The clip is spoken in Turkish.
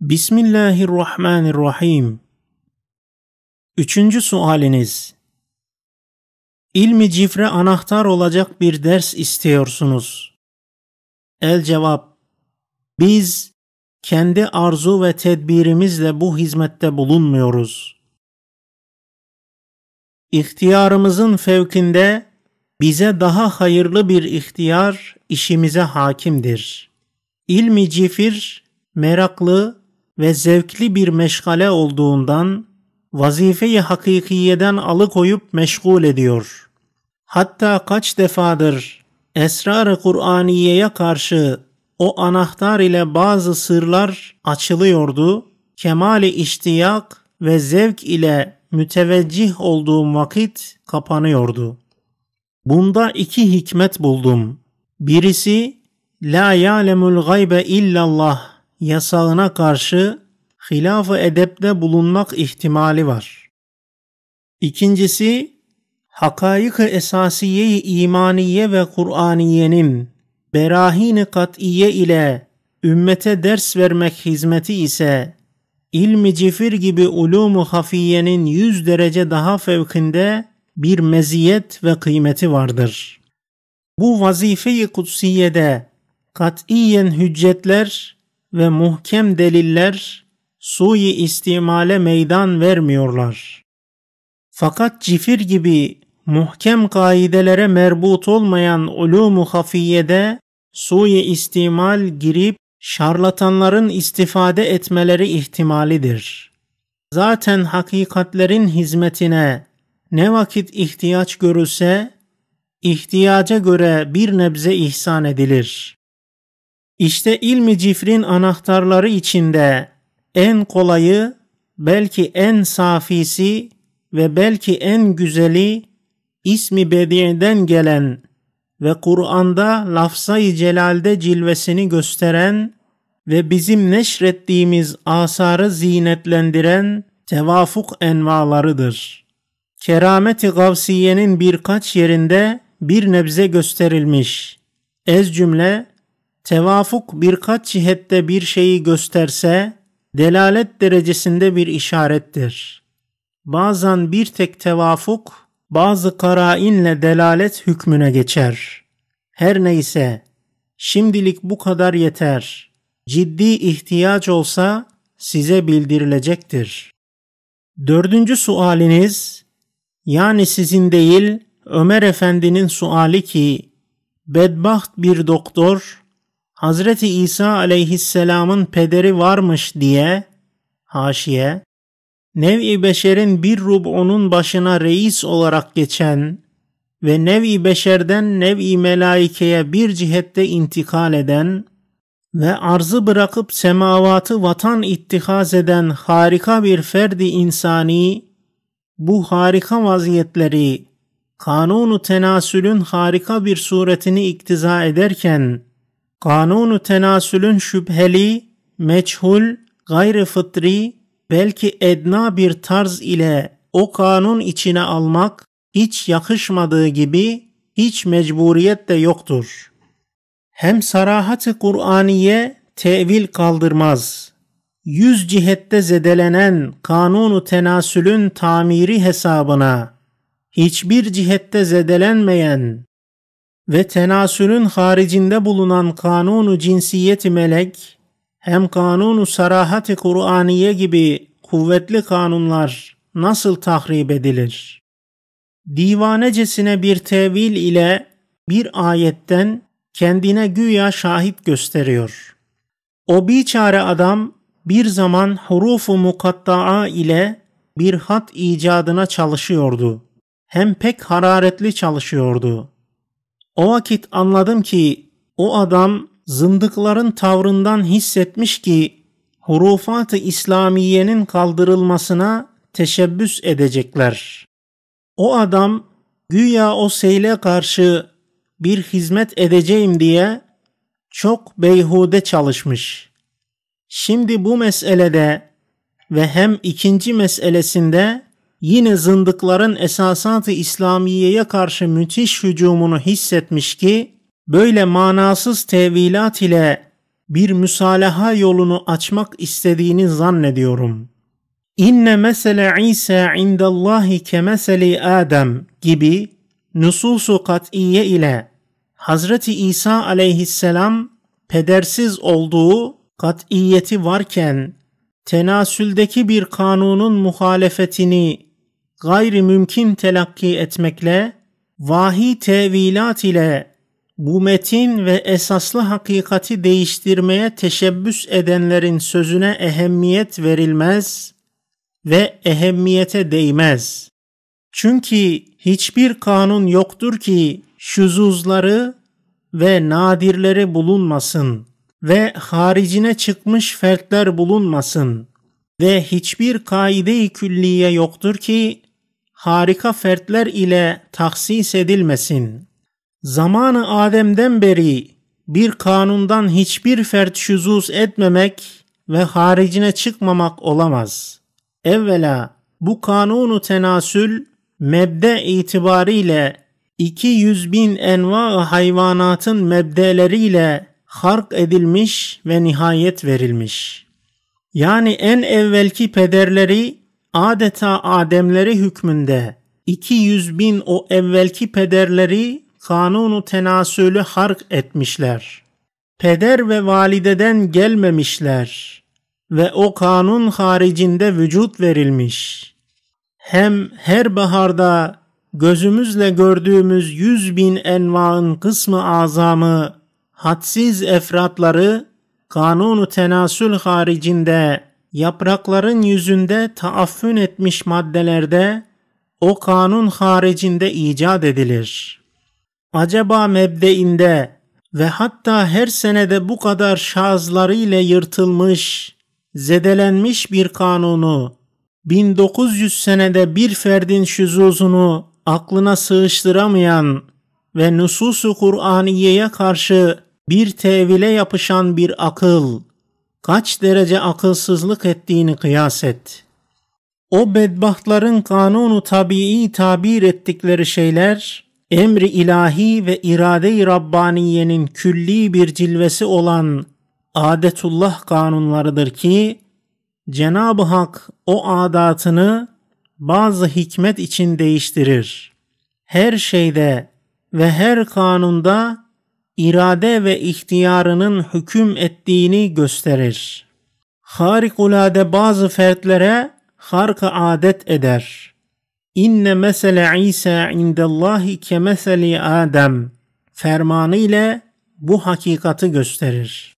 Bismillahirrahmanirrahim. Üçüncü sualiniz. İlmi cifre anahtar olacak bir ders istiyorsunuz. El cevap. Biz kendi arzu ve tedbirimizle bu hizmette bulunmuyoruz. İhtiyarımızın fevkinde bize daha hayırlı bir ihtiyar işimize hakimdir. İlmi cifir meraklı ve zevkli bir meşgale olduğundan vazifeyi hakikiyeden alıkoyup meşgul ediyor. Hatta kaç defadır esrar-ı Kur'aniye'ye karşı o anahtar ile bazı sırlar açılıyordu. Kemali iştiyak ve zevk ile müteveccih olduğum vakit kapanıyordu. Bunda iki hikmet buldum. Birisi la ya'lemul gaybe illallah yasağına karşı hilaf-ı edepte bulunmak ihtimali var. İkincisi, hakayık-ı esasiye-i imaniye ve Kur'aniyenin berahin-i kat'iye ile ümmete ders vermek hizmeti ise ilmi cifir gibi ulumu hafiyenin yüz derece daha fevkinde bir meziyet ve kıymeti vardır. Bu vazife-i kutsiyede kat'iyen hüccetler ve muhkem deliller suyi istimale meydan vermiyorlar. Fakat cifir gibi muhkem kaidelere merbut olmayan ulûmu hafiyede suyi istimal girip şarlatanların istifade etmeleri ihtimalidir. Zaten hakikatlerin hizmetine ne vakit ihtiyaç görülse, ihtiyaca göre bir nebze ihsan edilir. İşte ilmi cifrin anahtarları içinde en kolayı, belki en safisi ve belki en güzeli ismi bedi'den gelen ve Kur'an'da lafzayı celalde cilvesini gösteren ve bizim neşrettiğimiz asarı zinetlendiren tevafuk envalarıdır. Kerameti Gavsiye'nin birkaç yerinde bir nebze gösterilmiş. Ez cümle Tevafuk birkaç cihette bir şeyi gösterse delalet derecesinde bir işarettir. Bazen bir tek tevafuk bazı karainle delalet hükmüne geçer. Her neyse şimdilik bu kadar yeter. Ciddi ihtiyaç olsa size bildirilecektir. Dördüncü sualiniz yani sizin değil Ömer Efendi'nin suali ki bedbaht bir doktor Hazreti İsa aleyhisselamın pederi varmış diye haşiye Nevi Beşer'in bir rub onun başına reis olarak geçen ve Nevi Beşer'den Nevi Melaike'ye bir cihette intikal eden ve arzı bırakıp semavatı vatan ittihaz eden harika bir ferdi insani, bu harika vaziyetleri, kanunu tenasülün harika bir suretini iktiza ederken, Kanunu tenasülün şüpheli, meçhul, gayri fıtri, belki edna bir tarz ile o kanun içine almak hiç yakışmadığı gibi hiç mecburiyet de yoktur. Hem sarahat-ı Kur'aniye tevil kaldırmaz. Yüz cihette zedelenen kanunu tenasülün tamiri hesabına hiçbir cihette zedelenmeyen ve tenasülün haricinde bulunan kanunu cinsiyeti melek, hem kanunu sarahati Kur'aniye gibi kuvvetli kanunlar nasıl tahrip edilir? Divanecesine bir tevil ile bir ayetten kendine güya şahit gösteriyor. O biçare adam bir zaman hurufu mukatta'a ile bir hat icadına çalışıyordu. Hem pek hararetli çalışıyordu.'' O vakit anladım ki o adam zındıkların tavrından hissetmiş ki hurufat-ı İslamiye'nin kaldırılmasına teşebbüs edecekler. O adam güya o seyle karşı bir hizmet edeceğim diye çok beyhude çalışmış. Şimdi bu meselede ve hem ikinci meselesinde yine zındıkların esasat-ı İslamiye'ye karşı müthiş hücumunu hissetmiş ki, böyle manasız tevilat ile bir müsalaha yolunu açmak istediğini zannediyorum. İnne mesele İsa indallahi kemeseli Adem gibi nususu kat'iye ile Hazreti İsa aleyhisselam pedersiz olduğu kat'iyeti varken tenasüldeki bir kanunun muhalefetini gayri mümkün telakki etmekle vahi tevilat ile bu metin ve esaslı hakikati değiştirmeye teşebbüs edenlerin sözüne ehemmiyet verilmez ve ehemmiyete değmez. Çünkü hiçbir kanun yoktur ki şüzuzları ve nadirleri bulunmasın.'' ve haricine çıkmış fertler bulunmasın ve hiçbir kaide-i külliye yoktur ki harika fertler ile taksis edilmesin. Zamanı Adem'den beri bir kanundan hiçbir fert şüzuz etmemek ve haricine çıkmamak olamaz. Evvela bu kanunu tenasül mebde itibariyle 200 bin enva hayvanatın mebdeleriyle hark edilmiş ve nihayet verilmiş. Yani en evvelki pederleri adeta Ademleri hükmünde 200 bin o evvelki pederleri kanunu tenasülü hark etmişler. Peder ve valideden gelmemişler ve o kanun haricinde vücut verilmiş. Hem her baharda gözümüzle gördüğümüz yüz bin envaın kısmı azamı hadsiz efratları kanunu tenasül haricinde yaprakların yüzünde taaffün etmiş maddelerde o kanun haricinde icat edilir. Acaba mebdeinde ve hatta her senede bu kadar şazları ile yırtılmış, zedelenmiş bir kanunu 1900 senede bir ferdin şüzuzunu aklına sığıştıramayan ve nususu Kur'aniye'ye karşı bir tevile yapışan bir akıl, kaç derece akılsızlık ettiğini kıyas et. O bedbahtların kanunu tabii tabir ettikleri şeyler, emri ilahi ve irade-i Rabbaniye'nin külli bir cilvesi olan adetullah kanunlarıdır ki, Cenab-ı Hak o adatını bazı hikmet için değiştirir. Her şeyde ve her kanunda irade ve ihtiyarının hüküm ettiğini gösterir. Harikulade bazı fertlere harka adet eder. İnne mesele İsa indellahi kemeseli Adem fermanı ile bu hakikati gösterir.